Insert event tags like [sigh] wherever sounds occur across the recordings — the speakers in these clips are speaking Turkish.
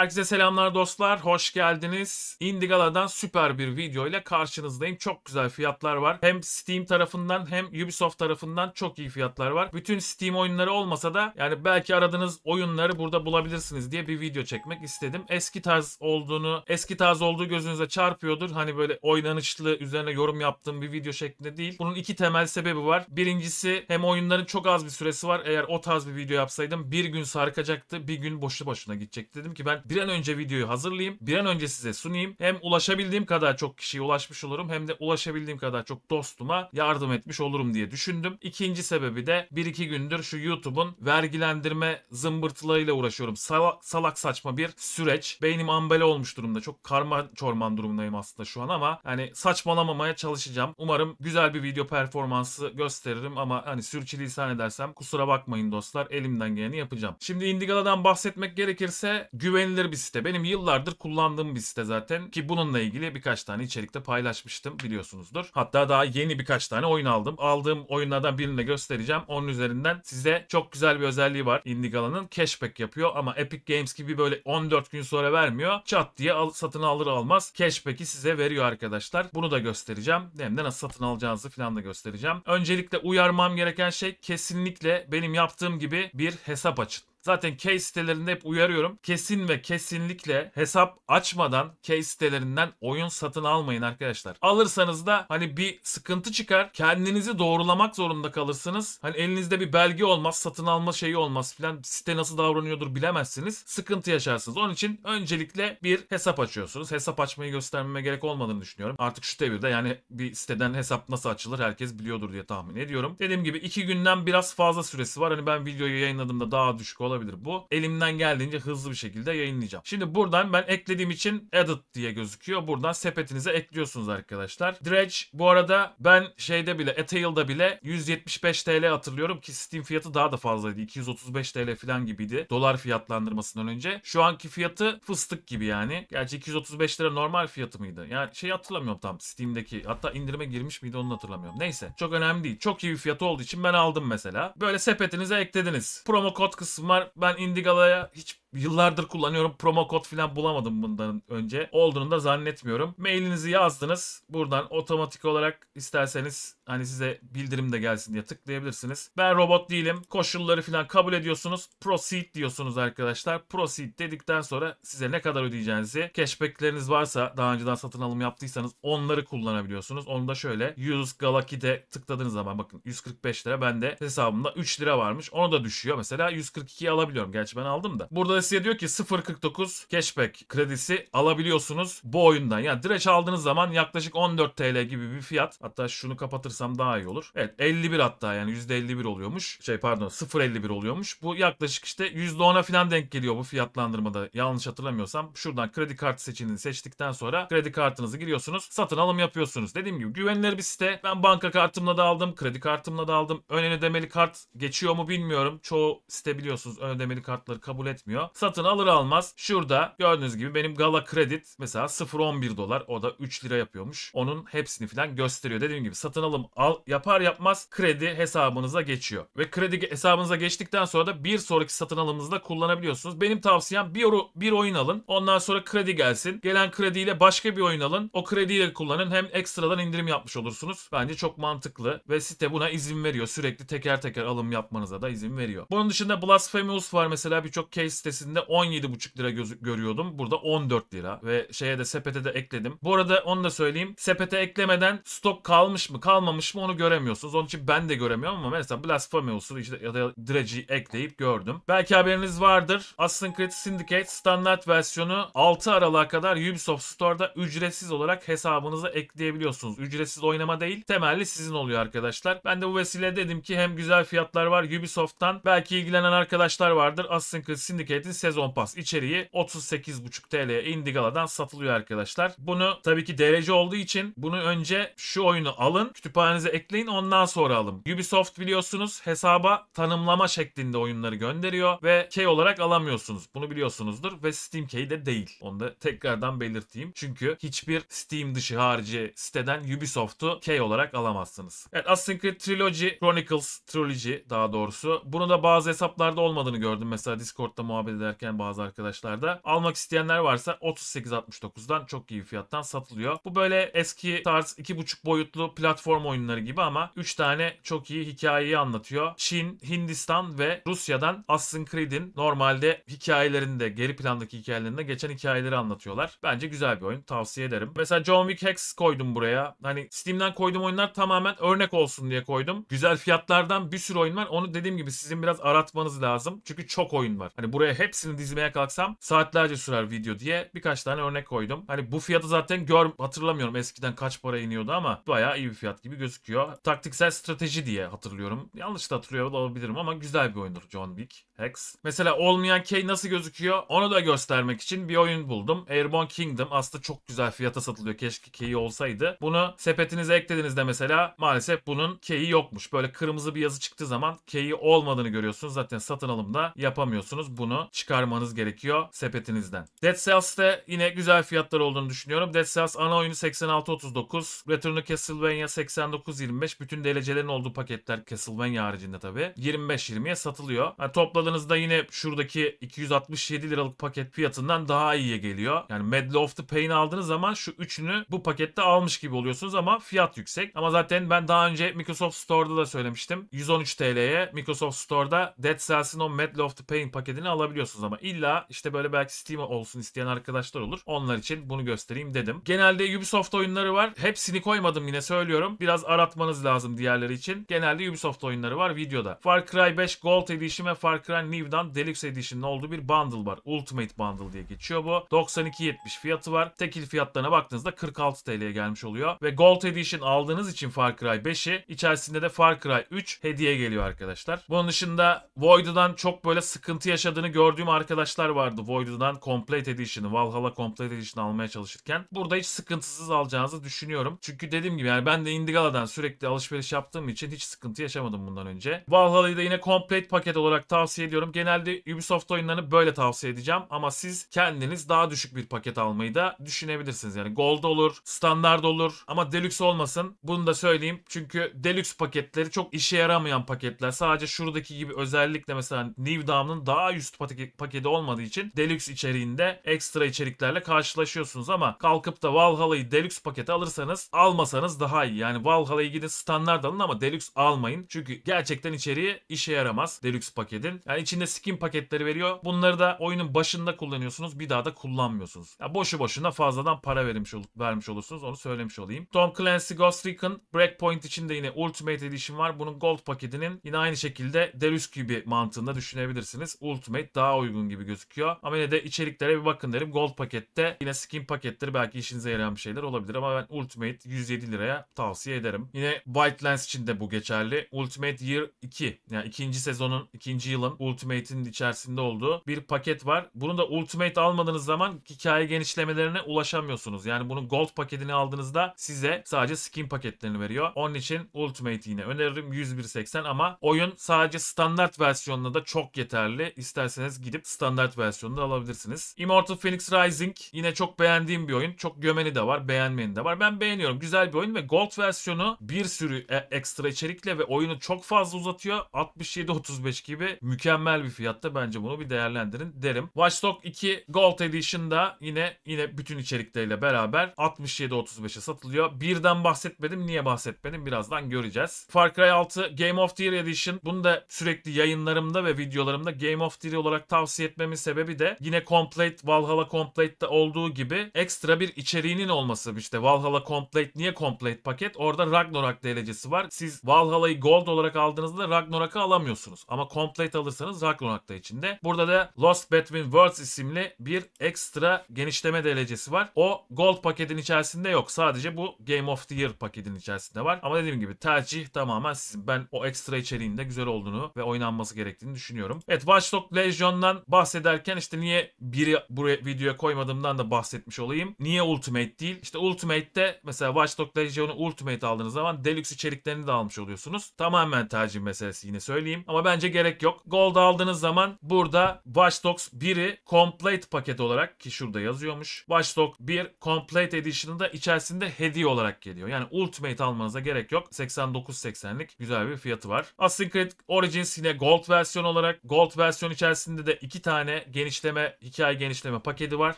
Herkese selamlar dostlar. Hoş geldiniz. Indigala'dan süper bir video ile karşınızdayım. Çok güzel fiyatlar var. Hem Steam tarafından hem Ubisoft tarafından çok iyi fiyatlar var. Bütün Steam oyunları olmasa da yani belki aradığınız oyunları burada bulabilirsiniz diye bir video çekmek istedim. Eski tarz olduğunu, eski tarz olduğu gözünüze çarpıyordur. Hani böyle oynanışlı üzerine yorum yaptığım bir video şeklinde değil. Bunun iki temel sebebi var. Birincisi hem oyunların çok az bir süresi var. Eğer o tarz bir video yapsaydım bir gün sarkacaktı, bir gün boşu boşuna gidecekti. Dedim ki ben bir an önce videoyu hazırlayayım. Bir an önce size sunayım. Hem ulaşabildiğim kadar çok kişiye ulaşmış olurum hem de ulaşabildiğim kadar çok dostuma yardım etmiş olurum diye düşündüm. İkinci sebebi de bir iki gündür şu YouTube'un vergilendirme zımbırtılarıyla uğraşıyorum. Sala, salak saçma bir süreç. Beynim ambele olmuş durumda. Çok karma çorman durumdayım aslında şu an ama hani saçmalamamaya çalışacağım. Umarım güzel bir video performansı gösteririm ama hani sürçülisan edersem kusura bakmayın dostlar. Elimden geleni yapacağım. Şimdi Indigala'dan bahsetmek gerekirse güvenilir güvenilir bir site. Benim yıllardır kullandığım bir site zaten ki bununla ilgili birkaç tane içerikte paylaşmıştım biliyorsunuzdur. Hatta daha yeni birkaç tane oyun aldım. Aldığım oyunlardan birini de göstereceğim. Onun üzerinden size çok güzel bir özelliği var Indigala'nın. Cashback yapıyor ama Epic Games gibi böyle 14 gün sonra vermiyor. Çat diye al, satın alır almaz cashback'i size veriyor arkadaşlar. Bunu da göstereceğim. Hem de nasıl satın alacağınızı falan da göstereceğim. Öncelikle uyarmam gereken şey kesinlikle benim yaptığım gibi bir hesap açın. Zaten case sitelerinde hep uyarıyorum. Kesin ve kesinlikle hesap açmadan case sitelerinden oyun satın almayın arkadaşlar. Alırsanız da hani bir sıkıntı çıkar. Kendinizi doğrulamak zorunda kalırsınız. Hani elinizde bir belge olmaz, satın alma şeyi olmaz filan. Site nasıl davranıyordur bilemezsiniz. Sıkıntı yaşarsınız. Onun için öncelikle bir hesap açıyorsunuz. Hesap açmayı göstermeme gerek olmadığını düşünüyorum. Artık şu devirde yani bir siteden hesap nasıl açılır herkes biliyordur diye tahmin ediyorum. Dediğim gibi iki günden biraz fazla süresi var. Hani ben videoyu yayınladığımda daha düşük olan olabilir bu. Elimden geldiğince hızlı bir şekilde yayınlayacağım. Şimdi buradan ben eklediğim için edit diye gözüküyor. Buradan sepetinize ekliyorsunuz arkadaşlar. Dredge bu arada ben şeyde bile Etail'da bile 175 TL hatırlıyorum ki Steam fiyatı daha da fazlaydı. 235 TL falan gibiydi. Dolar fiyatlandırmasından önce. Şu anki fiyatı fıstık gibi yani. Gerçi 235 lira normal fiyatı mıydı? Yani şey hatırlamıyorum tam Steam'deki. Hatta indirime girmiş miydi onu hatırlamıyorum. Neyse çok önemli değil. Çok iyi bir fiyatı olduğu için ben aldım mesela. Böyle sepetinize eklediniz. Promo kod kısmı var var. Ben Indigala'ya hiç Yıllardır kullanıyorum. Promo kod falan bulamadım bundan önce. Olduğunu da zannetmiyorum. Mailinizi yazdınız. Buradan otomatik olarak isterseniz hani size bildirim de gelsin diye tıklayabilirsiniz. Ben robot değilim. Koşulları falan kabul ediyorsunuz. Proceed diyorsunuz arkadaşlar. Proceed dedikten sonra size ne kadar ödeyeceğinizi, cashbackleriniz varsa daha önceden satın alım yaptıysanız onları kullanabiliyorsunuz. Onu da şöyle Use Galaki'de tıkladığınız zaman bakın 145 lira bende hesabımda 3 lira varmış. Onu da düşüyor. Mesela 142'yi alabiliyorum. Gerçi ben aldım da. Burada Burada diyor ki 0.49 cashback kredisi alabiliyorsunuz bu oyundan. Yani direç aldığınız zaman yaklaşık 14 TL gibi bir fiyat. Hatta şunu kapatırsam daha iyi olur. Evet 51 hatta yani %51 oluyormuş. Şey pardon 0.51 oluyormuş. Bu yaklaşık işte %10'a falan denk geliyor bu fiyatlandırmada. Yanlış hatırlamıyorsam şuradan kredi kartı seçeneğini seçtikten sonra kredi kartınızı giriyorsunuz. Satın alım yapıyorsunuz. Dediğim gibi güvenilir bir site. Ben banka kartımla da aldım. Kredi kartımla da aldım. Ön ödemeli kart geçiyor mu bilmiyorum. Çoğu site biliyorsunuz ön ödemeli kartları kabul etmiyor. Satın alır almaz şurada gördüğünüz gibi benim Gala Credit mesela 0.11 dolar. O da 3 lira yapıyormuş. Onun hepsini falan gösteriyor. Dediğim gibi satın alım al yapar yapmaz kredi hesabınıza geçiyor. Ve kredi hesabınıza geçtikten sonra da bir sonraki satın alımınızda kullanabiliyorsunuz. Benim tavsiyem bir, bir oyun alın. Ondan sonra kredi gelsin. Gelen krediyle başka bir oyun alın. O krediyle kullanın. Hem ekstradan indirim yapmış olursunuz. Bence çok mantıklı ve site buna izin veriyor. Sürekli teker teker alım yapmanıza da izin veriyor. Bunun dışında Blasphemous var mesela birçok case sitesi sitesinde 17,5 lira gözük görüyordum. Burada 14 lira ve şeye de sepete de ekledim. Bu arada onu da söyleyeyim. Sepete eklemeden stok kalmış mı kalmamış mı onu göremiyorsunuz. Onun için ben de göremiyorum ama mesela Blasphemous işte ya da Dredge'i ekleyip gördüm. Belki haberiniz vardır. Assassin's Creed Syndicate standart versiyonu 6 Aralık'a kadar Ubisoft Store'da ücretsiz olarak hesabınıza ekleyebiliyorsunuz. Ücretsiz oynama değil temelli sizin oluyor arkadaşlar. Ben de bu vesile dedim ki hem güzel fiyatlar var Ubisoft'tan. Belki ilgilenen arkadaşlar vardır. Assassin's Creed Syndicate'i ücretli sezon pas içeriği 38,5 TL'ye Indigala'dan satılıyor arkadaşlar. Bunu tabii ki DLC olduğu için bunu önce şu oyunu alın, kütüphanenize ekleyin ondan sonra alın. Ubisoft biliyorsunuz hesaba tanımlama şeklinde oyunları gönderiyor ve key olarak alamıyorsunuz. Bunu biliyorsunuzdur ve Steam key de değil. Onu da tekrardan belirteyim. Çünkü hiçbir Steam dışı harici siteden Ubisoft'u key olarak alamazsınız. Evet Assassin's Creed Trilogy, Chronicles Trilogy daha doğrusu. Bunu da bazı hesaplarda olmadığını gördüm. Mesela Discord'da muhabbet ederken bazı arkadaşlar da almak isteyenler varsa 38.69'dan çok iyi fiyattan satılıyor. Bu böyle eski tarz 2.5 boyutlu platform oyunları gibi ama 3 tane çok iyi hikayeyi anlatıyor. Çin, Hindistan ve Rusya'dan Assassin's Creed'in normalde hikayelerinde, geri plandaki hikayelerinde geçen hikayeleri anlatıyorlar. Bence güzel bir oyun. Tavsiye ederim. Mesela John Wick Hex koydum buraya. Hani Steam'den koyduğum oyunlar tamamen örnek olsun diye koydum. Güzel fiyatlardan bir sürü oyun var. Onu dediğim gibi sizin biraz aratmanız lazım. Çünkü çok oyun var. Hani buraya hep hepsini dizmeye kalksam saatlerce sürer video diye birkaç tane örnek koydum. Hani bu fiyatı zaten gör hatırlamıyorum eskiden kaç para iniyordu ama bayağı iyi bir fiyat gibi gözüküyor. Taktiksel strateji diye hatırlıyorum. Yanlış da hatırlıyor olabilirim ama güzel bir oyundur John Wick. Hex. Mesela olmayan key nasıl gözüküyor onu da göstermek için bir oyun buldum. Airborne Kingdom aslında çok güzel fiyata satılıyor. Keşke key'i olsaydı. Bunu sepetinize eklediğinizde mesela maalesef bunun key'i yokmuş. Böyle kırmızı bir yazı çıktığı zaman key'i olmadığını görüyorsunuz. Zaten satın alımda yapamıyorsunuz. Bunu çıkarmanız gerekiyor sepetinizden. Dead Cells'te yine güzel fiyatlar olduğunu düşünüyorum. Dead Cells ana oyunu 86.39. Return Return'u Castlevania 89.25. Bütün DLC'lerin olduğu paketler Castlevania haricinde tabii. 25-20'ye satılıyor. Yani topladığınız aldığınızda yine şuradaki 267 liralık paket fiyatından daha iyiye geliyor. Yani Medley of the Pain aldığınız zaman şu üçünü bu pakette almış gibi oluyorsunuz ama fiyat yüksek. Ama zaten ben daha önce Microsoft Store'da da söylemiştim. 113 TL'ye Microsoft Store'da Dead Cells'in o Medley of the Pain paketini alabiliyorsunuz ama illa işte böyle belki Steam olsun isteyen arkadaşlar olur. Onlar için bunu göstereyim dedim. Genelde Ubisoft oyunları var. Hepsini koymadım yine söylüyorum. Biraz aratmanız lazım diğerleri için. Genelde Ubisoft oyunları var videoda. Far Cry 5 Gold Edition ve Far Cry Modern New'dan Deluxe Edition'ın olduğu bir bundle var. Ultimate Bundle diye geçiyor bu. 92.70 fiyatı var. Tekil fiyatlarına baktığınızda 46 TL'ye gelmiş oluyor. Ve Gold Edition aldığınız için Far Cry 5'i içerisinde de Far Cry 3 hediye geliyor arkadaşlar. Bunun dışında Void'dan çok böyle sıkıntı yaşadığını gördüğüm arkadaşlar vardı. Void'dan Complete Edition'ı, Valhalla Complete Edition'ı almaya çalışırken. Burada hiç sıkıntısız alacağınızı düşünüyorum. Çünkü dediğim gibi yani ben de Indigala'dan sürekli alışveriş yaptığım için hiç sıkıntı yaşamadım bundan önce. Valhalla'yı da yine Complete paket olarak tavsiye ediyorum. Genelde Ubisoft oyunlarını böyle tavsiye edeceğim ama siz kendiniz daha düşük bir paket almayı da düşünebilirsiniz. Yani Gold olur, Standard olur ama Deluxe olmasın. Bunu da söyleyeyim. Çünkü Deluxe paketleri çok işe yaramayan paketler. Sadece şuradaki gibi özellikle mesela New Dawn'ın daha üst paketi olmadığı için Deluxe içeriğinde ekstra içeriklerle karşılaşıyorsunuz ama kalkıp da Valhalla'yı Deluxe paketi alırsanız almasanız daha iyi. Yani Valhalla'yı gidin standart alın ama Deluxe almayın. Çünkü gerçekten içeriği işe yaramaz Deluxe paketin. Yani içinde skin paketleri veriyor. Bunları da oyunun başında kullanıyorsunuz. Bir daha da kullanmıyorsunuz. Ya boşu boşuna fazladan para vermiş, ol vermiş olursunuz. Onu söylemiş olayım. Tom Clancy Ghost Recon Breakpoint içinde yine Ultimate Edition var. Bunun Gold paketinin yine aynı şekilde Deluxe gibi mantığında düşünebilirsiniz. Ultimate daha uygun gibi gözüküyor. Ama yine de içeriklere bir bakın derim. Gold pakette yine skin paketleri belki işinize yarayan bir şeyler olabilir ama ben Ultimate 107 liraya tavsiye ederim. Yine Wildlands için de bu geçerli. Ultimate Year 2 yani ikinci sezonun ikinci yılın Ultimate'in içerisinde olduğu bir paket var. Bunu da Ultimate almadığınız zaman hikaye genişlemelerine ulaşamıyorsunuz. Yani bunun Gold paketini aldığınızda size sadece skin paketlerini veriyor. Onun için Ultimate yine öneririm 101.80 ama oyun sadece standart versiyonunda da çok yeterli. İsterseniz gidip standart versiyonunu alabilirsiniz. Immortal Phoenix Rising yine çok beğendiğim bir oyun. Çok gömeni de var, beğenmeni de var. Ben beğeniyorum. Güzel bir oyun ve Gold versiyonu bir sürü e, ekstra içerikle ve oyunu çok fazla uzatıyor. 67-35 gibi mükemmel mükemmel bir fiyatta bence bunu bir değerlendirin derim. Watch Dogs 2 Gold Edition'da yine yine bütün içerikleriyle beraber 67.35'e satılıyor. Birden bahsetmedim. Niye bahsetmedim? Birazdan göreceğiz. Far Cry 6 Game of the Year Edition. Bunu da sürekli yayınlarımda ve videolarımda Game of the Year olarak tavsiye etmemin sebebi de yine Complete, Valhalla Complete'de olduğu gibi ekstra bir içeriğinin olması. İşte Valhalla Complete niye Complete paket? Orada Ragnarok DLC'si var. Siz Valhalla'yı Gold olarak aldığınızda Ragnarok'u alamıyorsunuz. Ama Complete alırsanız hatırlarsanız Ragnarok da içinde. Burada da Lost Between Worlds isimli bir ekstra genişleme DLC'si var. O Gold paketin içerisinde yok. Sadece bu Game of the Year paketin içerisinde var. Ama dediğim gibi tercih tamamen sizin. Ben o ekstra içeriğin de güzel olduğunu ve oynanması gerektiğini düşünüyorum. Evet Watch Dogs Legion'dan bahsederken işte niye biri buraya videoya koymadığımdan da bahsetmiş olayım. Niye Ultimate değil? İşte Ultimate'de mesela Watch Dogs Legion'u Ultimate aldığınız zaman Deluxe içeriklerini de almış oluyorsunuz. Tamamen tercih meselesi yine söyleyeyim. Ama bence gerek yok. Gold Gold'u aldığınız zaman burada Watch Dogs 1'i Complete paket olarak ki şurada yazıyormuş. Watch Dogs 1 Complete Edition'ı da içerisinde hediye olarak geliyor. Yani Ultimate almanıza gerek yok. 89.80'lik güzel bir fiyatı var. Assassin's Creed Origins yine Gold versiyon olarak. Gold versiyon içerisinde de iki tane genişleme, hikaye genişleme paketi var.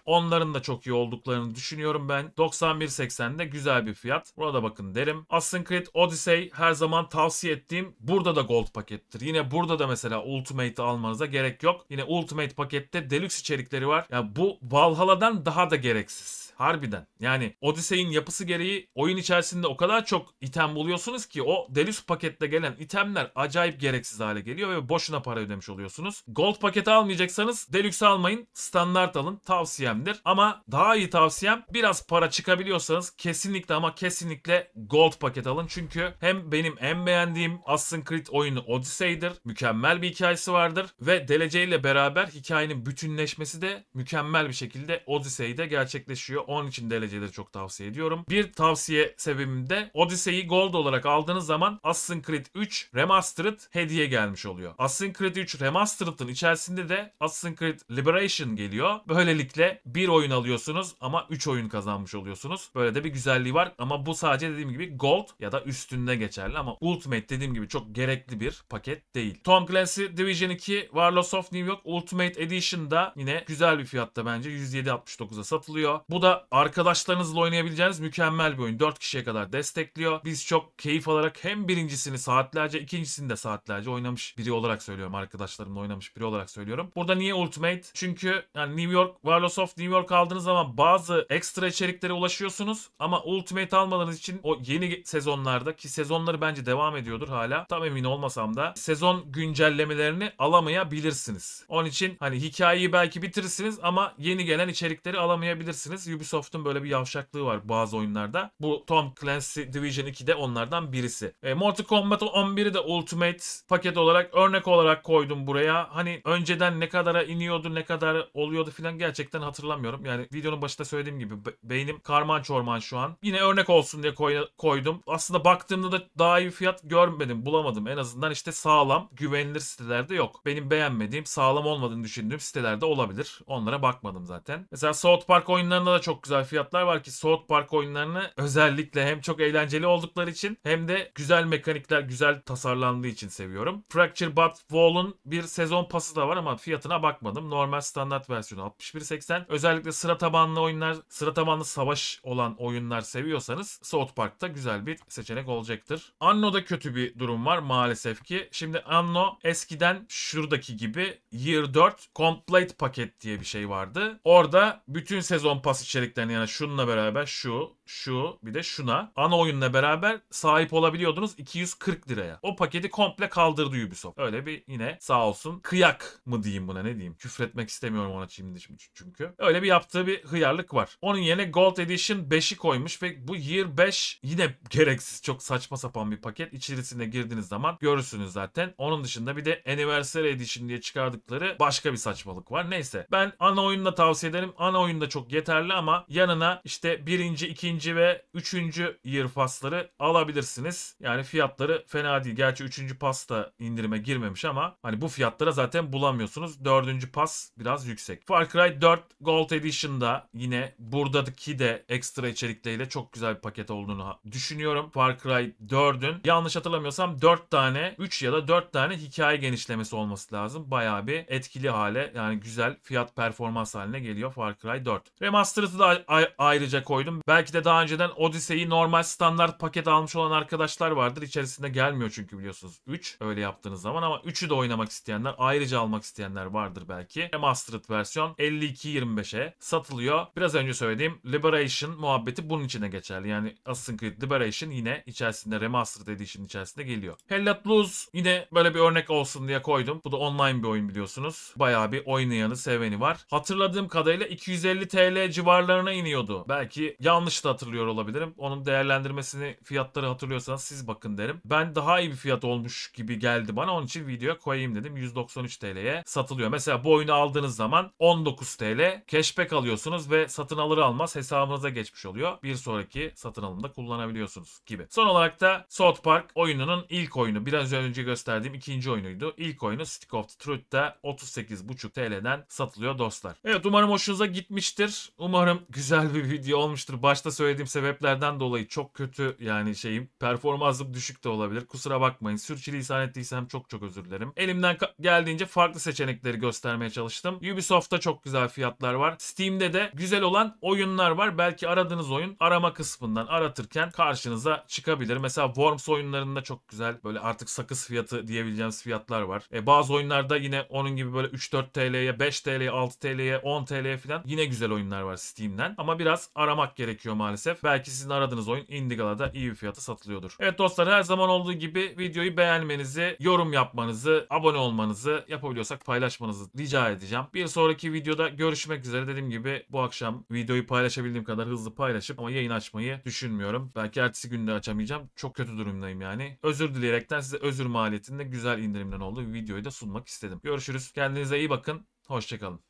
Onların da çok iyi olduklarını düşünüyorum ben. 91.80'de güzel bir fiyat. Burada bakın derim. Assassin's Creed Odyssey her zaman tavsiye ettiğim burada da Gold pakettir. Yine burada da mesela Ultimate Ultimate almanıza gerek yok. Yine Ultimate pakette deluxe içerikleri var. Ya bu Valhalla'dan daha da gereksiz. Harbiden. Yani Odyssey'in yapısı gereği oyun içerisinde o kadar çok item buluyorsunuz ki o Deluxe pakette gelen itemler acayip gereksiz hale geliyor ve boşuna para ödemiş oluyorsunuz. Gold paketi almayacaksanız Deluxe almayın. Standart alın. Tavsiyemdir. Ama daha iyi tavsiyem biraz para çıkabiliyorsanız kesinlikle ama kesinlikle Gold paket alın. Çünkü hem benim en beğendiğim Assassin's Creed oyunu Odyssey'dir. Mükemmel bir hikayesi vardır ve DLC ile beraber hikayenin bütünleşmesi de mükemmel bir şekilde Odyssey'de gerçekleşiyor. Onun için DLC'leri çok tavsiye ediyorum. Bir tavsiye sebebim de Odyssey'i Gold olarak aldığınız zaman Assassin's Creed 3 Remastered hediye gelmiş oluyor. Assassin's Creed 3 Remastered'ın içerisinde de Assassin's Creed Liberation geliyor. Böylelikle bir oyun alıyorsunuz ama 3 oyun kazanmış oluyorsunuz. Böyle de bir güzelliği var ama bu sadece dediğim gibi Gold ya da üstünde geçerli ama Ultimate dediğim gibi çok gerekli bir paket değil. Tom Clancy Division 2 Warlords of New York Ultimate Edition'da yine güzel bir fiyatta bence 107.69'a satılıyor. Bu da arkadaşlarınızla oynayabileceğiniz mükemmel bir oyun. 4 kişiye kadar destekliyor. Biz çok keyif alarak hem birincisini saatlerce ikincisini de saatlerce oynamış biri olarak söylüyorum. Arkadaşlarımla oynamış biri olarak söylüyorum. Burada niye Ultimate? Çünkü yani New York, Warlords of New York aldığınız zaman bazı ekstra içeriklere ulaşıyorsunuz. Ama Ultimate almadığınız için o yeni sezonlarda ki sezonları bence devam ediyordur hala. Tam emin olmasam da sezon güncellemelerini alamayabilirsiniz. Onun için hani hikayeyi belki bitirirsiniz ama yeni gelen içerikleri alamayabilirsiniz. Ubisoft'un böyle bir yavşaklığı var bazı oyunlarda. Bu Tom Clancy Division 2 de onlardan birisi. E, Mortal Kombat 11'i de Ultimate paket olarak örnek olarak koydum buraya. Hani önceden ne kadara iniyordu ne kadar oluyordu filan gerçekten hatırlamıyorum. Yani videonun başında söylediğim gibi be beynim karman çorman şu an. Yine örnek olsun diye koy koydum. Aslında baktığımda da daha iyi fiyat görmedim bulamadım. En azından işte sağlam güvenilir sitelerde yok. Benim beğenmediğim sağlam olmadığını düşündüğüm sitelerde olabilir. Onlara bakmadım zaten. Mesela South Park oyunlarında da çok çok güzel fiyatlar var ki South Park oyunlarını özellikle hem çok eğlenceli oldukları için hem de güzel mekanikler, güzel tasarlandığı için seviyorum. Fracture But Wall'un bir sezon pası da var ama fiyatına bakmadım. Normal standart versiyonu 61.80. Özellikle sıra tabanlı oyunlar, sıra tabanlı savaş olan oyunlar seviyorsanız South Park'ta güzel bir seçenek olacaktır. Anno'da kötü bir durum var maalesef ki. Şimdi Anno eskiden şuradaki gibi Year 4 Complete paket diye bir şey vardı. Orada bütün sezon pas içerisinde özelliklerini yani şununla beraber şu şu bir de şuna ana oyunla beraber sahip olabiliyordunuz 240 liraya. O paketi komple kaldırdı Ubisoft. Öyle bir yine sağ olsun kıyak mı diyeyim buna ne diyeyim. Küfretmek istemiyorum ona şimdi çünkü. Öyle bir yaptığı bir hıyarlık var. Onun yerine Gold Edition 5'i koymuş ve bu Year 5 yine gereksiz çok saçma sapan bir paket. İçerisine girdiğiniz zaman görürsünüz zaten. Onun dışında bir de Anniversary Edition diye çıkardıkları başka bir saçmalık var. Neyse ben ana oyunla tavsiye ederim. Ana oyunda çok yeterli ama yanına işte birinci, ikinci ikinci ve üçüncü year pasları alabilirsiniz. Yani fiyatları fena değil. Gerçi üçüncü pas da indirime girmemiş ama hani bu fiyatlara zaten bulamıyorsunuz. Dördüncü pas biraz yüksek. Far Cry 4 Gold Edition'da yine buradaki de ekstra içerikleriyle çok güzel bir paket olduğunu düşünüyorum. Far Cry 4'ün yanlış hatırlamıyorsam 4 tane 3 ya da 4 tane hikaye genişlemesi olması lazım. Bayağı bir etkili hale yani güzel fiyat performans haline geliyor Far Cry 4. Remastered'ı da ayrıca koydum. Belki de daha önceden Odyssey'i normal standart paket almış olan arkadaşlar vardır. İçerisinde gelmiyor çünkü biliyorsunuz 3 öyle yaptığınız zaman ama 3'ü de oynamak isteyenler ayrıca almak isteyenler vardır belki. Remastered versiyon 52 25'e satılıyor. Biraz önce söylediğim Liberation muhabbeti bunun içine geçerli. Yani Assassin's Creed Liberation yine içerisinde Remastered Edition içerisinde geliyor. Hellat Blues yine böyle bir örnek olsun diye koydum. Bu da online bir oyun biliyorsunuz. Bayağı bir oynayanı seveni var. Hatırladığım kadarıyla 250 TL civarlarına iniyordu. Belki yanlış da hatırlıyor olabilirim. Onun değerlendirmesini fiyatları hatırlıyorsanız siz bakın derim. Ben daha iyi bir fiyat olmuş gibi geldi bana. Onun için videoya koyayım dedim. 193 TL'ye satılıyor. Mesela bu oyunu aldığınız zaman 19 TL cashback alıyorsunuz ve satın alır almaz hesabınıza geçmiş oluyor. Bir sonraki satın alımda kullanabiliyorsunuz gibi. Son olarak da South Park oyununun ilk oyunu. Biraz önce gösterdiğim ikinci oyunuydu. İlk oyunu Stick of the Truth'da 38,5 TL'den satılıyor dostlar. Evet umarım hoşunuza gitmiştir. Umarım [laughs] güzel bir video olmuştur. Başta söylediğim sebeplerden dolayı çok kötü yani şeyim performansım düşük de olabilir. Kusura bakmayın. Sürçülisan ettiysem çok çok özür dilerim. Elimden geldiğince farklı seçenekleri göstermeye çalıştım. Ubisoft'ta çok güzel fiyatlar var. Steam'de de güzel olan oyunlar var. Belki aradığınız oyun arama kısmından aratırken karşınıza çıkabilir. Mesela Worms oyunlarında çok güzel böyle artık sakız fiyatı diyebileceğimiz fiyatlar var. E, bazı oyunlarda yine onun gibi böyle 3-4 TL'ye, 5 TL'ye, 6 TL'ye, 10 TL'ye falan yine güzel oyunlar var Steam'den. Ama biraz aramak gerekiyor maalesef maalesef. Belki sizin aradığınız oyun Indigala'da iyi bir fiyata satılıyordur. Evet dostlar her zaman olduğu gibi videoyu beğenmenizi, yorum yapmanızı, abone olmanızı, yapabiliyorsak paylaşmanızı rica edeceğim. Bir sonraki videoda görüşmek üzere. Dediğim gibi bu akşam videoyu paylaşabildiğim kadar hızlı paylaşıp ama yayın açmayı düşünmüyorum. Belki ertesi günde açamayacağım. Çok kötü durumdayım yani. Özür dileyerekten size özür maliyetinde güzel indirimden olduğu videoyu da sunmak istedim. Görüşürüz. Kendinize iyi bakın. Hoşçakalın.